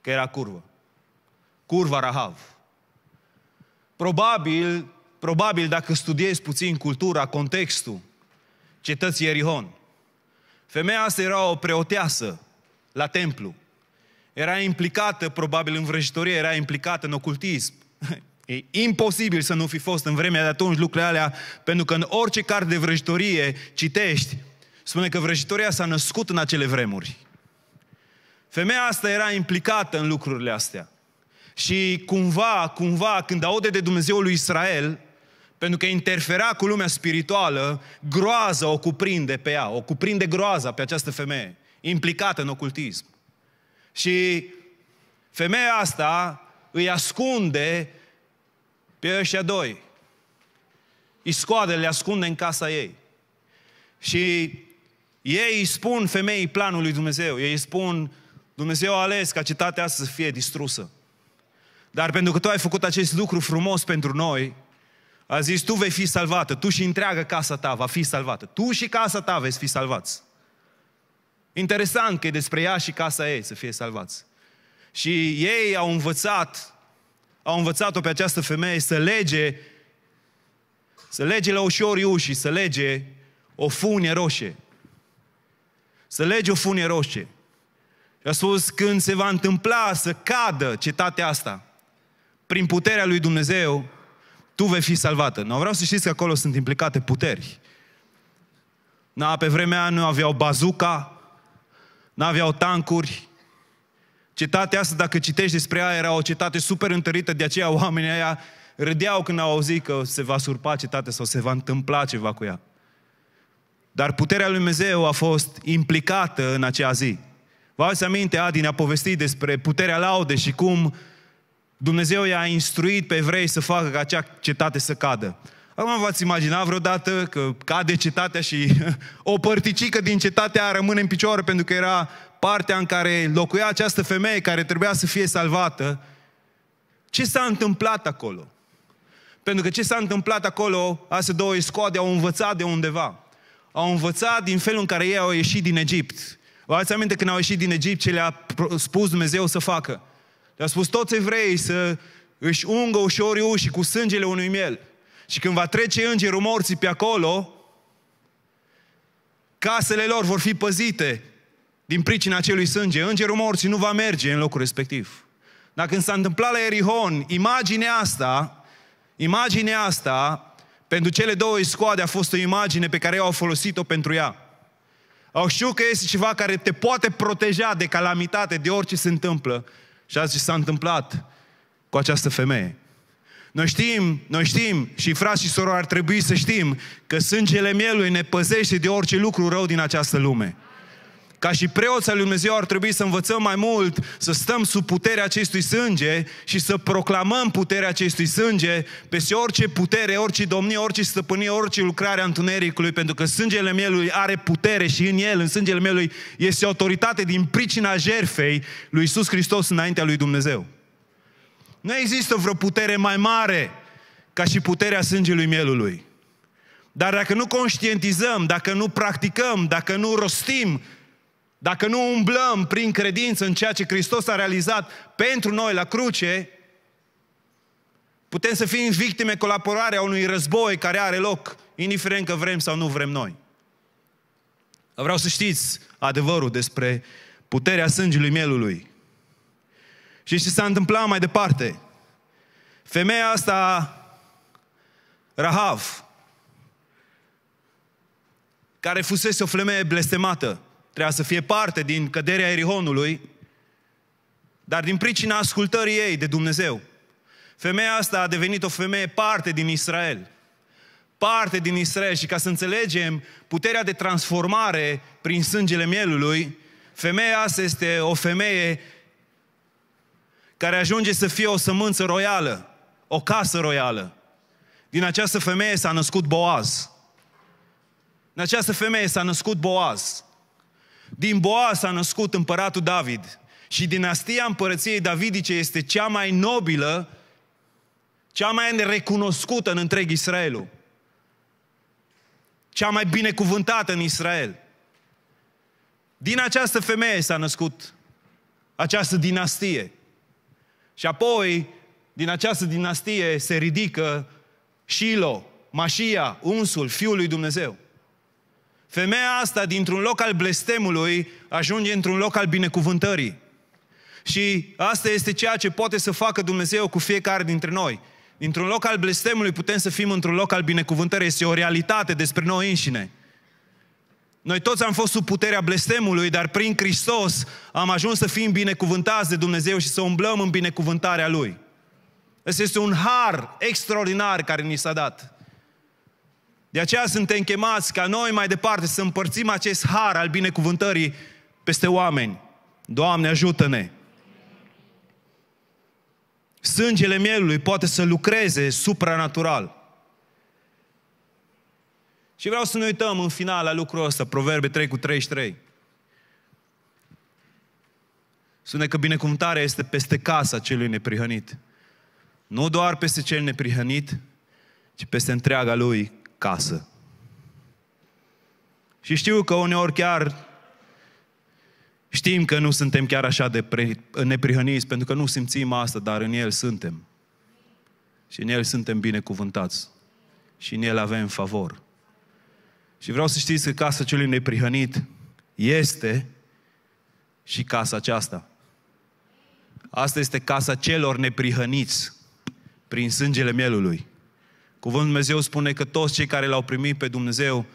că era curvă. Curva Rahav. Probabil, probabil dacă studiezi puțin cultura, contextul cetății Erihon, femeia asta era o preoteasă, la templu. Era implicată probabil în vrăjitorie, era implicată în ocultism. E imposibil să nu fi fost în vremea de atunci lucrurile alea, pentru că în orice carte de vrăjitorie citești, spune că vrăjitoria s-a născut în acele vremuri. Femeia asta era implicată în lucrurile astea. Și cumva, cumva, când aude de Dumnezeul lui Israel, pentru că interfera cu lumea spirituală, groaza o cuprinde pe ea, o cuprinde groaza pe această femeie implicată în ocultism. Și femeia asta îi ascunde pe ăștia doi. Îi scoade, le ascunde în casa ei. Și ei îi spun femeii planul lui Dumnezeu. Ei îi spun, Dumnezeu a ales ca cetatea asta să fie distrusă. Dar pentru că tu ai făcut acest lucru frumos pentru noi, a zis, tu vei fi salvată, tu și întreaga casa ta va fi salvată. Tu și casa ta veți fi salvați. Interesant că e despre ea și casa ei să fie salvați. Și ei au învățat, au învățat-o pe această femeie să lege, să lege la ușor ușii, să lege o funie roșie. Să lege o funie roșie. Și a spus, când se va întâmpla să cadă cetatea asta, prin puterea lui Dumnezeu, tu vei fi salvată. Nu vreau să știți că acolo sunt implicate puteri. Na, pe vremea nu aveau bazuca, n-aveau tancuri. Cetatea asta, dacă citești despre ea, era o cetate super întărită, de aceea oamenii aia râdeau când au auzit că se va surpa cetatea sau se va întâmpla ceva cu ea. Dar puterea lui Dumnezeu a fost implicată în acea zi. Vă ați aminte, Adi ne-a povestit despre puterea laude și cum Dumnezeu i-a instruit pe evrei să facă ca acea cetate să cadă. Acum v-ați imaginat vreodată că cade cetatea și o părticică din cetatea rămâne în picioare pentru că era partea în care locuia această femeie care trebuia să fie salvată. Ce s-a întâmplat acolo? Pentru că ce s-a întâmplat acolo, astea două scoade au învățat de undeva. Au învățat din felul în care ei au ieșit din Egipt. Vă ați aminte când au ieșit din Egipt ce le-a spus Dumnezeu să facă? Le-a spus toți evreii să își ungă ușor și cu sângele unui miel. Și când va trece îngerul morții pe acolo, casele lor vor fi păzite din pricina acelui sânge. Îngerul morții nu va merge în locul respectiv. Dacă când s-a întâmplat la Erihon, imaginea asta, imaginea asta, pentru cele două scoade a fost o imagine pe care au folosit-o pentru ea. Au știut că este ceva care te poate proteja de calamitate, de orice se întâmplă. Și asta ce s-a întâmplat cu această femeie. Noi știm, noi știm și frați și sorori ar trebui să știm că sângele mielului ne păzește de orice lucru rău din această lume. Ca și preoții Lui Dumnezeu ar trebui să învățăm mai mult să stăm sub puterea acestui sânge și să proclamăm puterea acestui sânge peste orice putere, orice domnie, orice stăpânie, orice lucrare a întunericului, pentru că sângele mielului are putere și în el, în sângele mielului, este autoritate din pricina jerfei lui Iisus Hristos înaintea lui Dumnezeu. Nu există vreo putere mai mare ca și puterea sângelui mielului. Dar dacă nu conștientizăm, dacă nu practicăm, dacă nu rostim, dacă nu umblăm prin credință în ceea ce Hristos a realizat pentru noi la cruce, putem să fim victime colaborare a unui război care are loc, indiferent că vrem sau nu vrem noi. Vreau să știți adevărul despre puterea sângelui mielului. Și ce s-a întâmplat mai departe? Femeia asta, Rahav, care fusese o femeie blestemată, trebuia să fie parte din căderea Erihonului, dar din pricina ascultării ei de Dumnezeu. Femeia asta a devenit o femeie parte din Israel. Parte din Israel și ca să înțelegem puterea de transformare prin sângele mielului, femeia asta este o femeie care ajunge să fie o sămânță royală, o casă royală. Din această femeie s-a născut Boaz. Din această femeie s-a născut Boaz. Din Boaz s-a născut împăratul David. Și dinastia împărăției davidice este cea mai nobilă, cea mai recunoscută în întreg Israelul. Cea mai binecuvântată în Israel. Din această femeie s-a născut această dinastie. Și apoi, din această dinastie se ridică Shilo, Mașia, unsul, fiul lui Dumnezeu. Femeia asta, dintr-un loc al blestemului, ajunge într-un loc al binecuvântării. Și asta este ceea ce poate să facă Dumnezeu cu fiecare dintre noi. Dintr-un loc al blestemului putem să fim într-un loc al binecuvântării. Este o realitate despre noi înșine. Noi toți am fost sub puterea blestemului, dar prin Hristos am ajuns să fim binecuvântați de Dumnezeu și să umblăm în binecuvântarea Lui. Ăsta este un har extraordinar care ni s-a dat. De aceea suntem chemați ca noi mai departe să împărțim acest har al binecuvântării peste oameni. Doamne, ajută-ne! Sângele mielului poate să lucreze supranatural. Și vreau să ne uităm în final la lucrul ăsta, Proverbe 3 cu 33. Spune că binecuvântarea este peste casa celui neprihănit. Nu doar peste cel neprihănit, ci peste întreaga lui casă. Și știu că uneori chiar știm că nu suntem chiar așa de neprihăniți, pentru că nu simțim asta, dar în El suntem. Și în El suntem binecuvântați. Și în El avem favor. Și vreau să știți că casa celui neprihănit este și casa aceasta. Asta este casa celor neprihăniți prin sângele mielului. Cuvântul Dumnezeu spune că toți cei care l-au primit pe Dumnezeu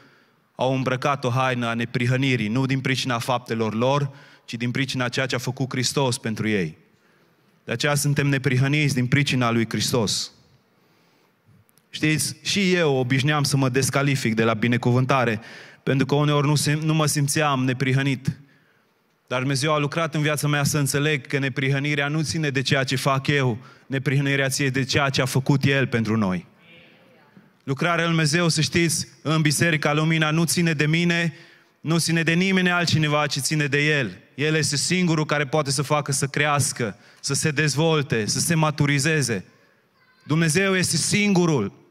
au îmbrăcat o haină a neprihănirii, nu din pricina faptelor lor, ci din pricina ceea ce a făcut Hristos pentru ei. De aceea suntem neprihăniți din pricina lui Hristos. Știți, și eu obișnuiam să mă descalific de la binecuvântare, pentru că uneori nu, sim, nu mă simțeam neprihănit. Dar Dumnezeu a lucrat în viața mea să înțeleg că neprihănirea nu ține de ceea ce fac eu, neprihănirea ție de ceea ce a făcut El pentru noi. Lucrarea Lui Dumnezeu, să știți, în Biserica Lumina nu ține de mine, nu ține de nimeni altcineva, ci ține de El. El este singurul care poate să facă să crească, să se dezvolte, să se maturizeze. Dumnezeu este singurul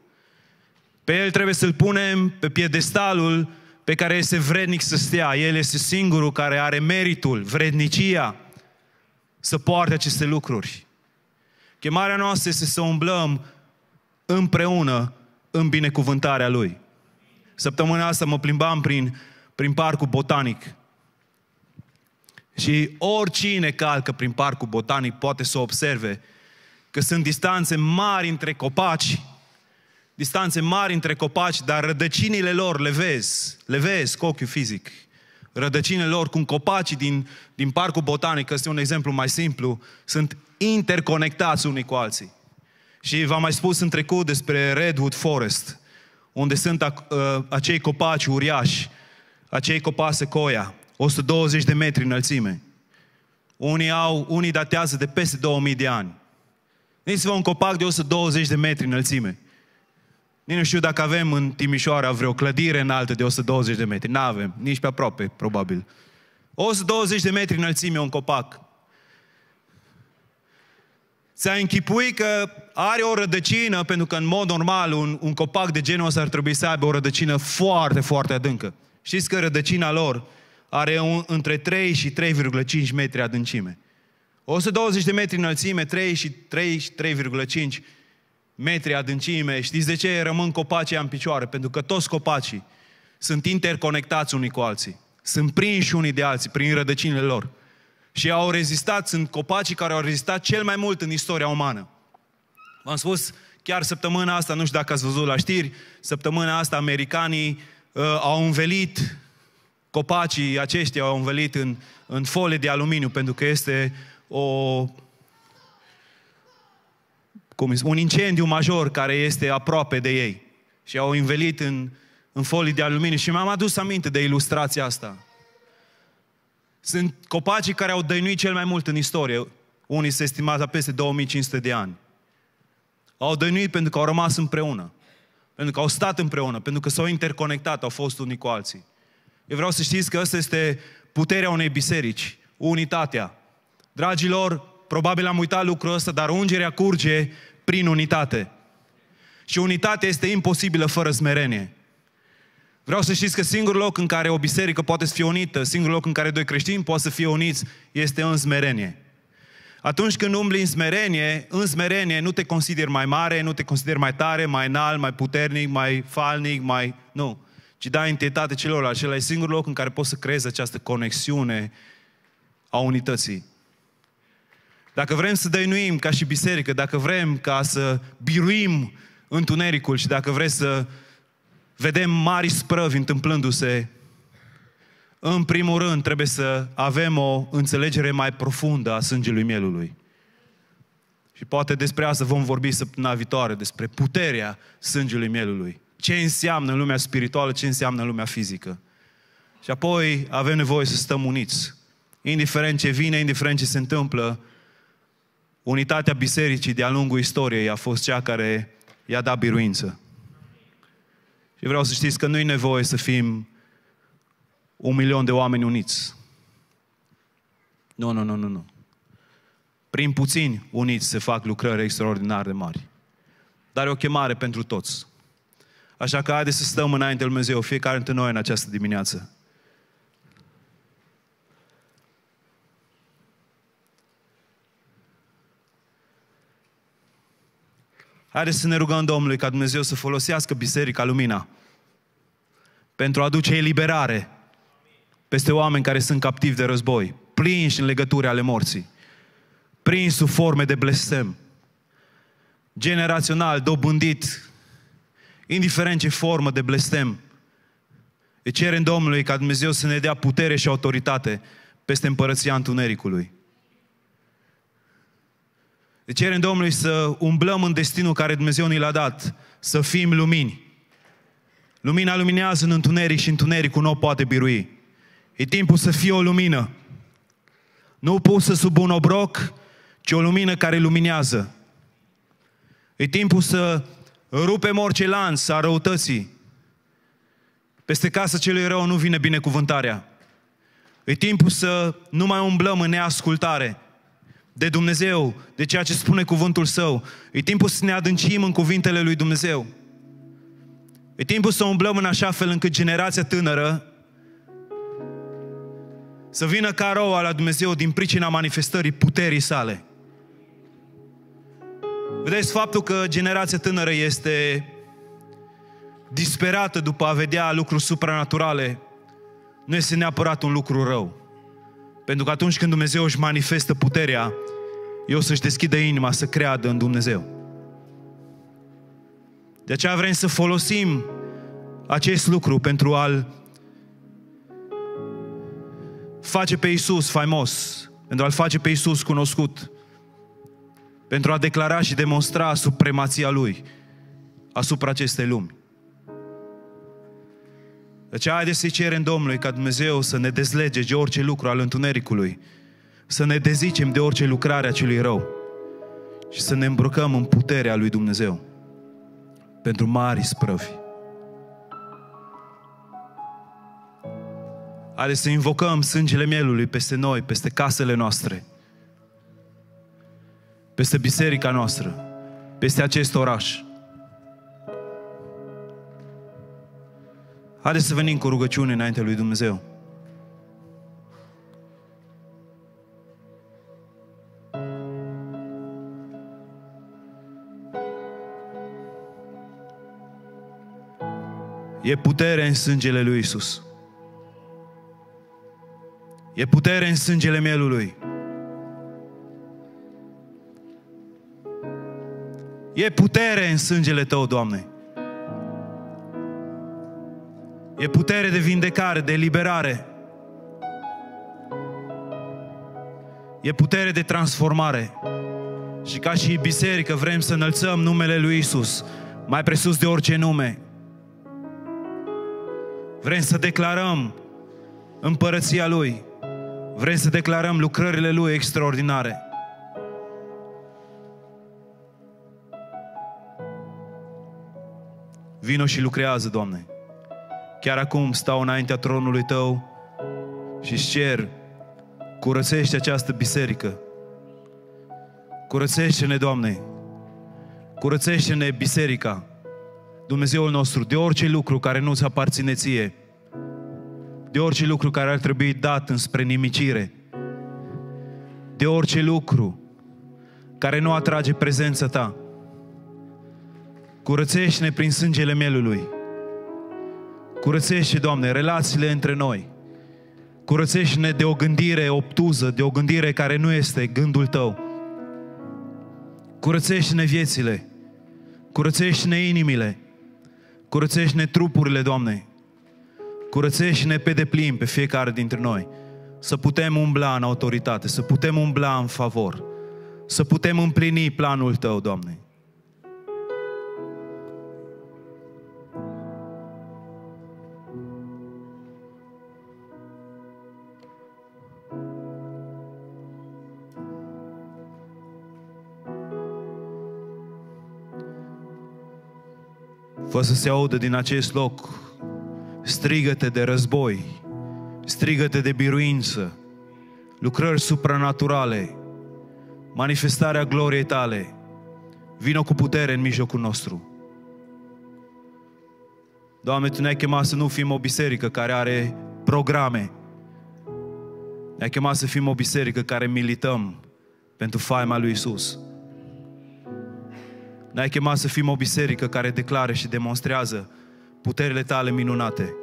pe el trebuie să-l punem pe piedestalul pe care este vrednic să stea. El este singurul care are meritul, vrednicia să poarte aceste lucruri. Chemarea noastră este să umblăm împreună în binecuvântarea Lui. Săptămâna asta mă plimbam prin, prin parcul botanic. Și oricine calcă prin parcul botanic poate să observe că sunt distanțe mari între copaci distanțe mari între copaci, dar rădăcinile lor le vezi, le vezi cu ochiul fizic. Rădăcinile lor, cum copacii din, din parcul botanic, este un exemplu mai simplu, sunt interconectați unii cu alții. Și v-am mai spus în trecut despre Redwood Forest, unde sunt a, a, uh, acei copaci uriași, acei copaci secoia, 120 de metri înălțime. Unii, au, unii datează de peste 2000 de ani. Gândiți-vă deci un copac de 120 de metri înălțime. Nici nu știu dacă avem în Timișoara vreo clădire înaltă de 120 de metri. N-avem, nici pe aproape, probabil. 120 de metri înălțime un copac. Să închipui că are o rădăcină, pentru că în mod normal un, un copac de genul ăsta ar trebui să aibă o rădăcină foarte, foarte adâncă. Știți că rădăcina lor are un, între 3 și 3,5 metri adâncime. 120 de metri înălțime, 3 și 3, 3,5 metri adâncime. Știți de ce rămân copacii în picioare? Pentru că toți copacii sunt interconectați unii cu alții. Sunt prinși unii de alții, prin rădăcinile lor. Și au rezistat, sunt copacii care au rezistat cel mai mult în istoria umană. V-am spus chiar săptămâna asta, nu știu dacă ați văzut la știri, săptămâna asta americanii uh, au învelit copacii aceștia au învelit în, în folie de aluminiu, pentru că este o cum, un incendiu major care este aproape de ei. Și au învelit în, în folii de aluminiu și mi-am adus aminte de ilustrația asta. Sunt copacii care au dăinuit cel mai mult în istorie. Unii se estimează peste 2500 de ani. Au dăinuit pentru că au rămas împreună. Pentru că au stat împreună, pentru că s-au interconectat, au fost unii cu alții. Eu vreau să știți că asta este puterea unei biserici, unitatea. Dragilor, probabil am uitat lucrul ăsta, dar ungerea curge prin unitate. Și unitatea este imposibilă fără smerenie. Vreau să știți că singurul loc în care o biserică poate să fie unită, singurul loc în care doi creștini pot să fie uniți, este în smerenie. Atunci când umbli în smerenie, în smerenie nu te consideri mai mare, nu te consideri mai tare, mai înalt, mai puternic, mai falnic, mai... Nu. Ci dai întietate celorlalți. Acela e singurul loc în care poți să creezi această conexiune a unității. Dacă vrem să dăinuim ca și biserică, dacă vrem ca să biruim întunericul și dacă vrem să vedem mari sprăvi întâmplându-se, în primul rând trebuie să avem o înțelegere mai profundă a sângelui mielului. Și poate despre asta vom vorbi săptămâna viitoare, despre puterea sângelui mielului. Ce înseamnă în lumea spirituală, ce înseamnă în lumea fizică. Și apoi avem nevoie să stăm uniți. Indiferent ce vine, indiferent ce se întâmplă, unitatea bisericii de-a lungul istoriei a fost cea care i-a dat biruință. Și vreau să știți că nu e nevoie să fim un milion de oameni uniți. Nu, nu, nu, nu, nu. Prin puțini uniți se fac lucrări extraordinar de mari. Dar e o chemare pentru toți. Așa că haideți să stăm înainte Lui Dumnezeu, fiecare dintre noi în această dimineață. Haideți să ne rugăm Domnului ca Dumnezeu să folosească Biserica Lumina pentru a aduce eliberare peste oameni care sunt captivi de război, prinși în legături ale morții, prinși sub forme de blestem, generațional, dobândit, indiferent ce formă de blestem. Îi cerem Domnului ca Dumnezeu să ne dea putere și autoritate peste împărăția întunericului. Deci cerem Domnului să umblăm în destinul care Dumnezeu ni l-a dat, să fim lumini. Lumina luminează în întuneric și întunericul nu o poate birui. E timpul să fie o lumină. Nu pusă sub un obroc, ci o lumină care luminează. E timpul să rupem orice lanț a răutății. Peste casa celui rău nu vine binecuvântarea. E timpul să nu mai umblăm în neascultare, de Dumnezeu, de ceea ce spune cuvântul Său. E timpul să ne adâncim în cuvintele lui Dumnezeu. E timpul să umblăm în așa fel încât generația tânără să vină ca roua la Dumnezeu din pricina manifestării puterii sale. Vedeți faptul că generația tânără este disperată după a vedea lucruri supranaturale, nu este neapărat un lucru rău. Pentru că atunci când Dumnezeu își manifestă puterea, eu să-și deschidă inima să creadă în Dumnezeu. De aceea vrem să folosim acest lucru pentru a-L face pe Iisus faimos, pentru a-L face pe Iisus cunoscut, pentru a declara și demonstra supremația Lui asupra acestei lumi. Deci haideți să-i cerem Domnului ca Dumnezeu să ne dezlege de orice lucru al întunericului, să ne dezicem de orice lucrare a celui rău și să ne îmbrăcăm în puterea lui Dumnezeu pentru mari sprăvi. Haideți să invocăm sângele mielului peste noi, peste casele noastre, peste biserica noastră, peste acest oraș. Haideți să venim cu rugăciune înainte lui Dumnezeu. E putere în sângele lui Isus. E putere în sângele mielului. E putere în sângele tău, Doamne. E putere de vindecare, de liberare, E putere de transformare. Și ca și biserică vrem să înălțăm numele lui Isus, mai presus de orice nume. Vrem să declarăm împărăția Lui. Vrem să declarăm lucrările Lui extraordinare. Vino și lucrează, Doamne. Chiar acum stau înaintea tronului tău și îți cer, curățește această biserică. Curățește-ne, Doamne, curățește-ne biserica, Dumnezeul nostru, de orice lucru care nu-ți aparține ție, de orice lucru care ar trebui dat înspre nimicire, de orice lucru care nu atrage prezența ta. Curățește-ne prin sângele mielului. Curățește, Doamne, relațiile între noi. Curățește-ne de o gândire obtuză, de o gândire care nu este gândul Tău. Curățește-ne viețile. Curățește-ne inimile. Curățește-ne trupurile, Doamne. Curățește-ne pe deplin pe fiecare dintre noi. Să putem umbla în autoritate, să putem umbla în favor, să putem împlini planul Tău, Doamne. Fă să se audă din acest loc strigăte de război, strigăte de biruință, lucrări supranaturale, manifestarea gloriei tale. Vino cu putere în mijlocul nostru. Doamne, Tu ne-ai chemat să nu fim o biserică care are programe. Ne-ai chemat să fim o biserică care milităm pentru faima lui Isus. Ne-ai chemat să fim o biserică care declară și demonstrează puterile tale minunate.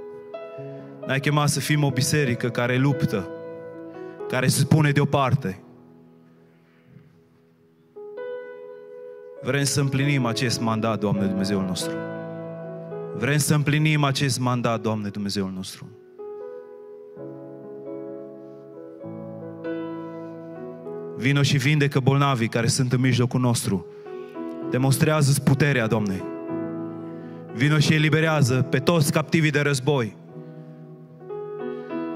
Ne-ai chemat să fim o biserică care luptă, care se pune deoparte. Vrem să împlinim acest mandat, Doamne Dumnezeul nostru. Vrem să împlinim acest mandat, Doamne Dumnezeul nostru. Vino și vindecă bolnavii care sunt în mijlocul nostru. Demonstrează-ți puterea, Doamne. Vino și eliberează pe toți captivii de război.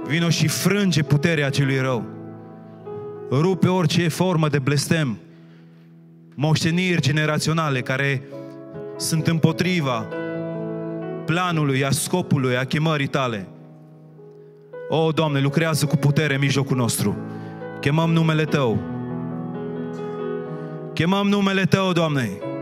Vino și frânge puterea celui rău. Rupe orice formă de blestem, moșteniri generaționale care sunt împotriva planului, a scopului, a chemării tale. O, Doamne, lucrează cu putere în mijlocul nostru. Chemăm numele Tău, Chemăm numele Tău, Doamne!